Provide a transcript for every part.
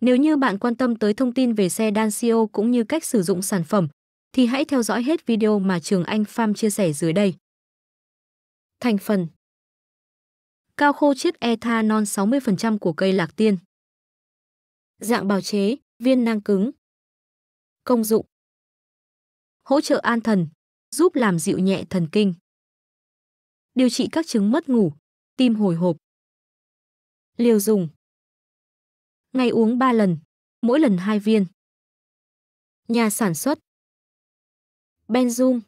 Nếu như bạn quan tâm tới thông tin về xe Dansio cũng như cách sử dụng sản phẩm, thì hãy theo dõi hết video mà Trường Anh Farm chia sẻ dưới đây. Thành phần Cao khô chiết ethanol 60% của cây lạc tiên Dạng bào chế, viên nang cứng Công dụng Hỗ trợ an thần, giúp làm dịu nhẹ thần kinh Điều trị các chứng mất ngủ, tim hồi hộp Liều dùng ngày uống 3 lần, mỗi lần 2 viên. Nhà sản xuất Benzoom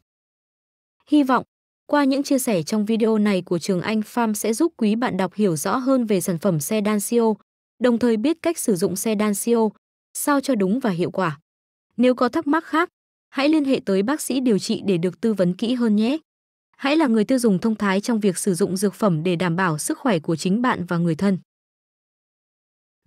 Hy vọng, qua những chia sẻ trong video này của Trường Anh Farm sẽ giúp quý bạn đọc hiểu rõ hơn về sản phẩm xe Dancio, đồng thời biết cách sử dụng xe Dancio, sao cho đúng và hiệu quả. Nếu có thắc mắc khác, hãy liên hệ tới bác sĩ điều trị để được tư vấn kỹ hơn nhé. Hãy là người tiêu dùng thông thái trong việc sử dụng dược phẩm để đảm bảo sức khỏe của chính bạn và người thân.